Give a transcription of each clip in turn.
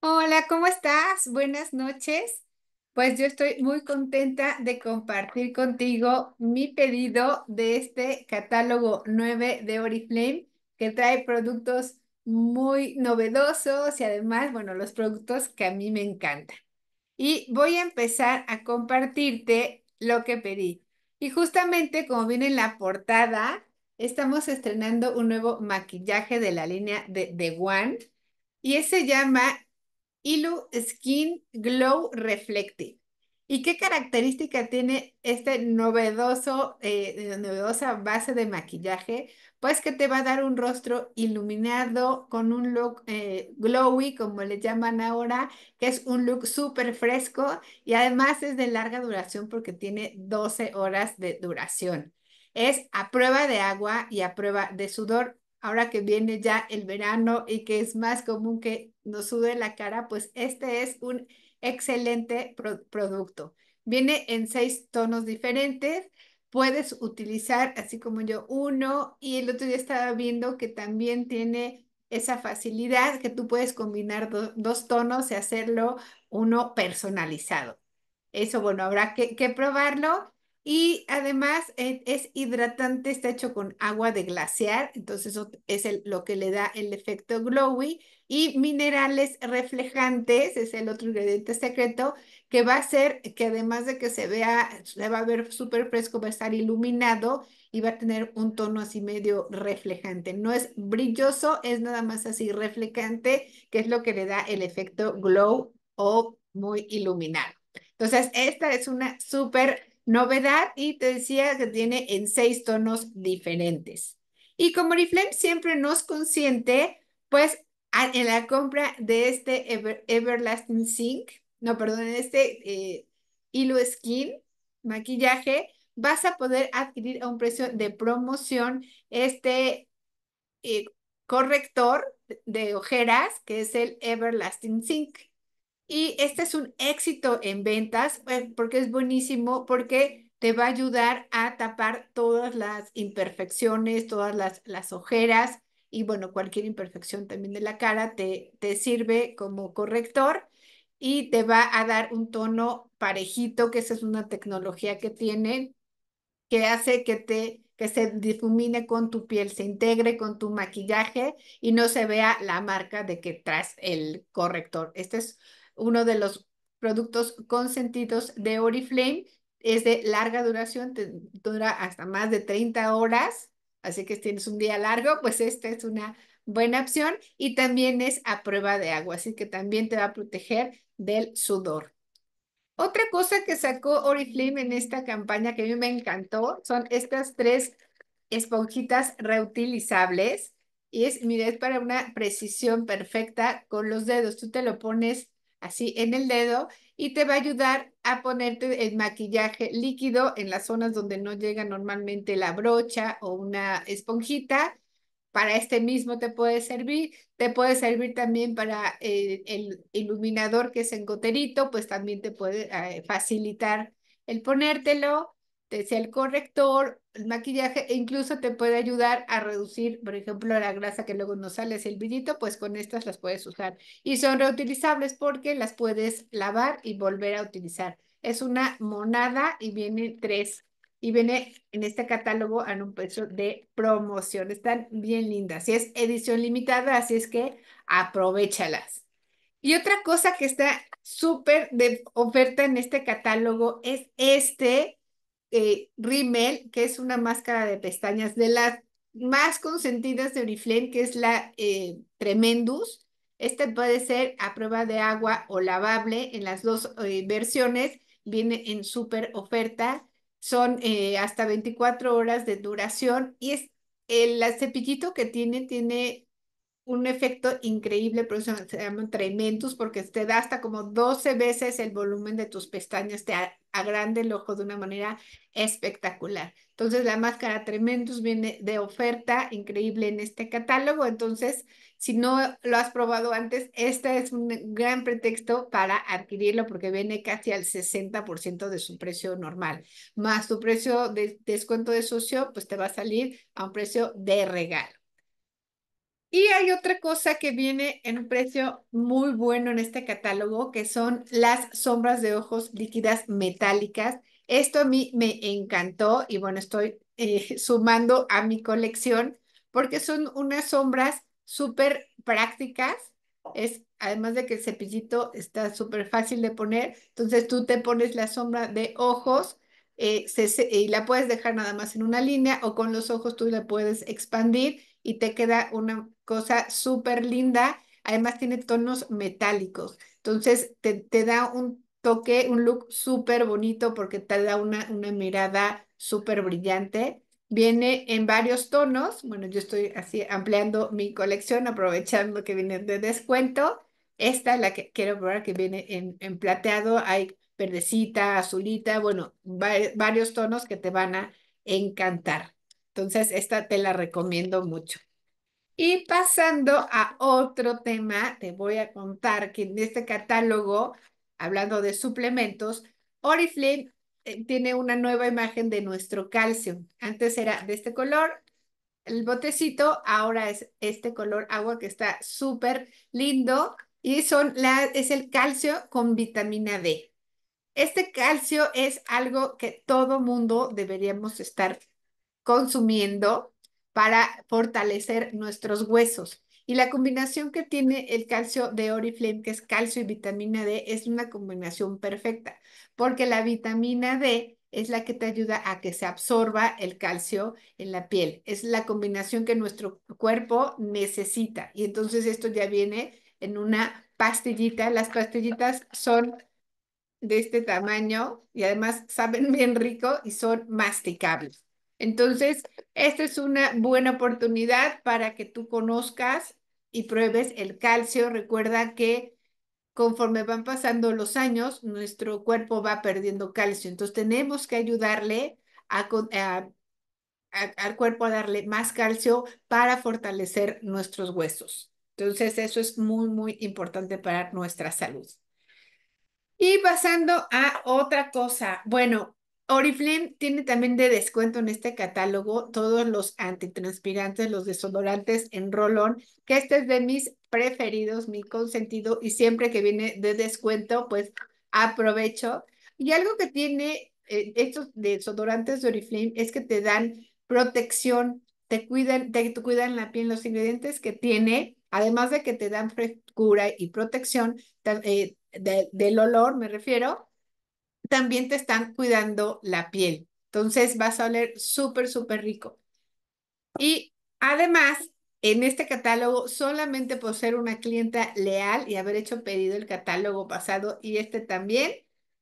Hola, ¿cómo estás? Buenas noches. Pues yo estoy muy contenta de compartir contigo mi pedido de este catálogo 9 de Oriflame que trae productos muy novedosos y además, bueno, los productos que a mí me encantan. Y voy a empezar a compartirte lo que pedí. Y justamente como viene en la portada, estamos estrenando un nuevo maquillaje de la línea de The One y ese se llama Ilu Skin Glow Reflective. ¿Y qué característica tiene este novedoso, eh, novedosa base de maquillaje? Pues que te va a dar un rostro iluminado con un look eh, glowy, como le llaman ahora, que es un look súper fresco y además es de larga duración porque tiene 12 horas de duración. Es a prueba de agua y a prueba de sudor ahora que viene ya el verano y que es más común que nos sude la cara, pues este es un excelente producto. Viene en seis tonos diferentes. Puedes utilizar, así como yo, uno. Y el otro día estaba viendo que también tiene esa facilidad que tú puedes combinar dos tonos y hacerlo uno personalizado. Eso, bueno, habrá que probarlo. Y además eh, es hidratante, está hecho con agua de glaciar, entonces eso es lo que le da el efecto glowy. Y minerales reflejantes, es el otro ingrediente secreto, que va a ser que además de que se vea, se va a ver súper fresco, va a estar iluminado y va a tener un tono así medio reflejante. No es brilloso, es nada más así reflejante, que es lo que le da el efecto glow o muy iluminado. Entonces, esta es una súper Novedad, y te decía que tiene en seis tonos diferentes. Y como Oriflame siempre nos consiente, pues en la compra de este Everlasting Zinc, no, perdón, de este eh, Hilo Skin, maquillaje, vas a poder adquirir a un precio de promoción este eh, corrector de ojeras, que es el Everlasting Sink. Y este es un éxito en ventas eh, porque es buenísimo, porque te va a ayudar a tapar todas las imperfecciones, todas las, las ojeras y bueno, cualquier imperfección también de la cara te, te sirve como corrector y te va a dar un tono parejito, que esa es una tecnología que tienen que hace que te que se difumine con tu piel, se integre con tu maquillaje y no se vea la marca de que tras el corrector. Este es uno de los productos consentidos de Oriflame es de larga duración, dura hasta más de 30 horas, así que si tienes un día largo, pues esta es una buena opción y también es a prueba de agua, así que también te va a proteger del sudor. Otra cosa que sacó Oriflame en esta campaña que a mí me encantó son estas tres esponjitas reutilizables y es, mira, es para una precisión perfecta con los dedos. Tú te lo pones así en el dedo y te va a ayudar a ponerte el maquillaje líquido en las zonas donde no llega normalmente la brocha o una esponjita. Para este mismo te puede servir, te puede servir también para eh, el iluminador que es en goterito, pues también te puede eh, facilitar el ponértelo, sea el corrector el maquillaje e incluso te puede ayudar a reducir, por ejemplo, la grasa que luego no sale, el brillito, pues con estas las puedes usar. Y son reutilizables porque las puedes lavar y volver a utilizar. Es una monada y viene tres. Y viene en este catálogo a un precio de promoción. Están bien lindas. Y es edición limitada, así es que aprovechalas. Y otra cosa que está súper de oferta en este catálogo es este eh, Rimmel, que es una máscara de pestañas de las más consentidas de Oriflame, que es la eh, Tremendus. Este puede ser a prueba de agua o lavable en las dos eh, versiones. Viene en súper oferta. Son eh, hasta 24 horas de duración y es el cepillito que tiene, tiene un efecto increíble, por eso se llama tremendos, porque te da hasta como 12 veces el volumen de tus pestañas, te agrande el ojo de una manera espectacular. Entonces, la máscara tremendos viene de oferta increíble en este catálogo. Entonces, si no lo has probado antes, este es un gran pretexto para adquirirlo porque viene casi al 60% de su precio normal. Más tu precio de descuento de socio, pues te va a salir a un precio de regalo. Y hay otra cosa que viene en un precio muy bueno en este catálogo, que son las sombras de ojos líquidas metálicas. Esto a mí me encantó y bueno, estoy eh, sumando a mi colección porque son unas sombras súper prácticas. Es, además de que el cepillito está súper fácil de poner, entonces tú te pones la sombra de ojos eh, y la puedes dejar nada más en una línea o con los ojos tú la puedes expandir y te queda una cosa súper linda. Además tiene tonos metálicos. Entonces te, da un toque, un look súper bonito porque te da una, una mirada súper brillante. Viene en varios tonos. Bueno, yo estoy así ampliando mi colección, aprovechando que viene de descuento. Esta es la que quiero probar que viene en, plateado. Hay verdecita, azulita, bueno, varios tonos que te van a encantar. Entonces, esta te la recomiendo mucho. Y pasando a otro tema, te voy a contar que en este catálogo, hablando de suplementos, Oriflame eh, tiene una nueva imagen de nuestro calcio. Antes era de este color, el botecito, ahora es este color agua que está súper lindo y son es el calcio con vitamina D. Este calcio es algo que todo mundo deberíamos estar consumiendo para fortalecer nuestros huesos. Y la combinación que tiene el calcio de Oriflame, que es calcio y vitamina D, es una combinación perfecta, porque la vitamina D es la que te ayuda a que se absorba el calcio en la piel. Es la combinación que nuestro cuerpo necesita. Y entonces esto ya viene en una pastillita. Las pastillitas son de este tamaño y además saben bien rico y son masticables. Entonces, esta es una buena oportunidad para que tú conozcas y pruebes el calcio. Recuerda que conforme van pasando los años, nuestro cuerpo va perdiendo calcio. Entonces, tenemos que ayudarle al cuerpo a darle más calcio para fortalecer nuestros huesos. Entonces, eso es muy, muy importante para nuestra salud. Y pasando a otra cosa. Bueno, Oriflame tiene también de descuento en este catálogo todos los antitranspirantes, los desodorantes en rolón, que este es de mis preferidos, mi consentido, y siempre que viene de descuento, pues aprovecho. Y algo que tiene eh, estos desodorantes de Oriflame es que te dan protección, te cuidan, te, cuidan la piel, los ingredientes que tiene, además de que te dan frescura y protección eh, del olor, me refiero, también te están cuidando la piel. Entonces vas a oler súper, súper rico. Y además, en este catálogo, solamente por ser una clienta leal y haber hecho pedido el catálogo pasado y este también,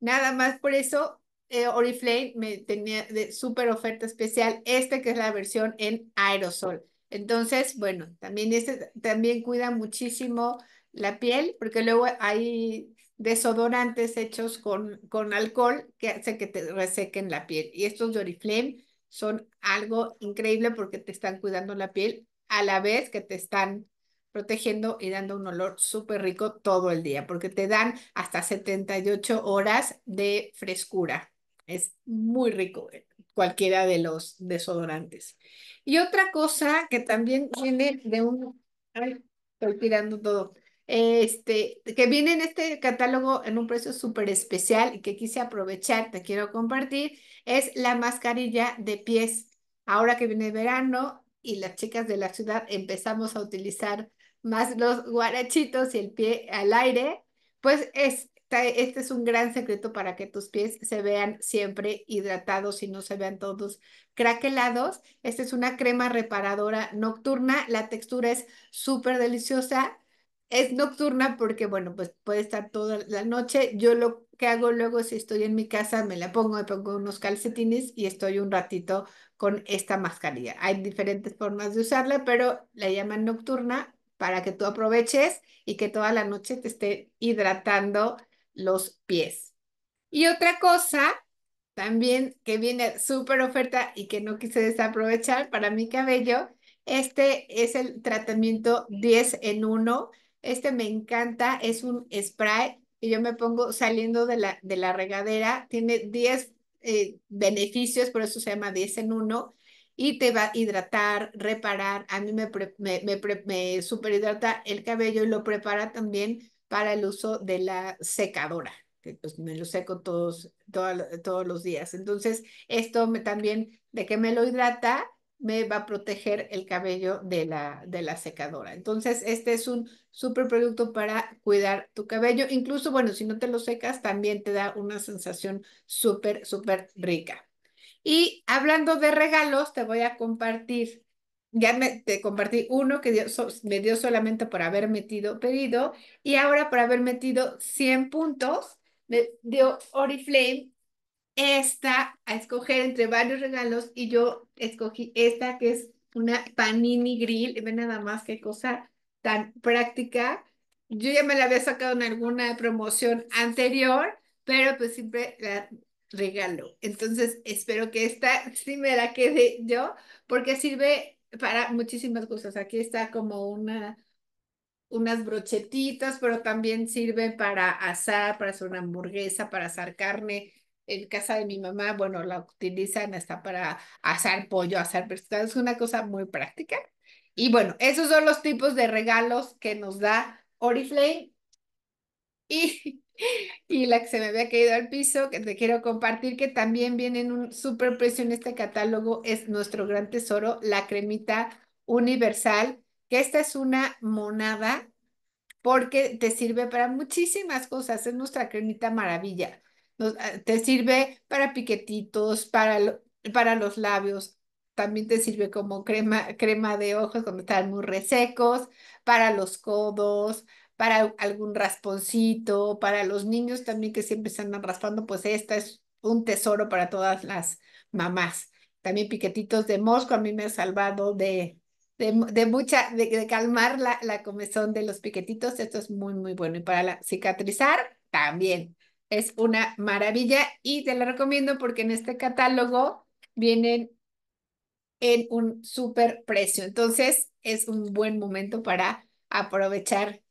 nada más por eso, eh, Oriflame me tenía de súper oferta especial, este que es la versión en aerosol. Entonces, bueno, también este también cuida muchísimo la piel, porque luego hay desodorantes hechos con, con alcohol que hace que te resequen la piel. Y estos de son algo increíble porque te están cuidando la piel a la vez que te están protegiendo y dando un olor súper rico todo el día, porque te dan hasta 78 horas de frescura. Es muy rico eh, cualquiera de los desodorantes. Y otra cosa que también viene de un... estoy tirando todo este, que viene en este catálogo en un precio súper especial y que quise aprovechar, te quiero compartir, es la mascarilla de pies. Ahora que viene verano y las chicas de la ciudad empezamos a utilizar más los guarachitos y el pie al aire, pues es este es un gran secreto para que tus pies se vean siempre hidratados y no se vean todos craquelados. Esta es una crema reparadora nocturna, la textura es súper deliciosa es nocturna porque, bueno, pues puede estar toda la noche. Yo lo que hago luego, si estoy en mi casa, me la pongo, me pongo unos calcetines y estoy un ratito con esta mascarilla. Hay diferentes formas de usarla, pero la llaman nocturna para que tú aproveches y que toda la noche te esté hidratando los pies. Y otra cosa también que viene súper oferta y que no quise desaprovechar para mi cabello, este es el tratamiento 10 en 1 este me encanta, es un spray y yo me pongo saliendo de la, de la regadera. Tiene 10 eh, beneficios, por eso se llama 10 en 1. Y te va a hidratar, reparar. A mí me, me, superhidrata el cabello y lo prepara también para el uso de la secadora, que pues, me lo seco todos, todos los días. Entonces, esto me, también de que me lo hidrata, me va a proteger el cabello de la, de la secadora. Entonces, este es un súper producto para cuidar tu cabello. Incluso, bueno, si no te lo secas, también te da una sensación súper, súper rica. Y hablando de regalos, te voy a compartir, ya me, te compartí uno que me dio solamente por haber metido pedido y ahora por haber metido 100 puntos, me dio Oriflame esta a escoger entre varios regalos y yo escogí esta que es una panini grill. Ve nada más qué cosa tan práctica. Yo ya me la había sacado en alguna promoción anterior, pero pues siempre la regalo. Entonces espero que esta sí me la quede yo porque sirve para muchísimas cosas. Aquí está como una unas brochetitas, pero también sirve para asar, para hacer una hamburguesa, para asar carne, en casa de mi mamá, bueno, la utilizan hasta para asar pollo, hacer pescado, es una cosa muy práctica. Y bueno, esos son los tipos de regalos que nos da Oriflame. Y, y la que se me había caído al piso, que te quiero compartir, que también viene en un super precio en este catálogo, es nuestro gran tesoro, la cremita universal, que esta es una monada porque te sirve para muchísimas cosas, es nuestra cremita maravilla eh, te sirve para piquetitos, para, para los labios, también te sirve como crema, crema de ojos cuando están muy resecos, para los codos, para algún rasponcito, para los niños también que siempre se andan raspando, pues esta es un tesoro para todas las mamás. También piquetitos de mosco a mí me ha salvado de, de, mucha, calmar la, la, comezón de los piquetitos. Esto es muy, muy bueno. Y para la, cicatrizar, también. Es una maravilla y te la recomiendo porque en este catálogo vienen en un super precio. Entonces es un buen momento para aprovechar.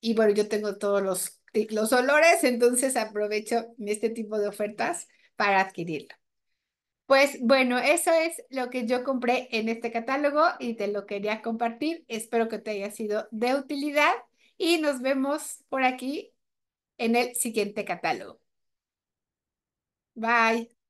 Y bueno, yo tengo todos los, los olores, entonces aprovecho este tipo de ofertas para adquirirlo. Pues bueno, eso es lo que yo compré en este catálogo y te lo quería compartir. Espero que te haya sido de utilidad y nos vemos por aquí en el siguiente catálogo. Bye.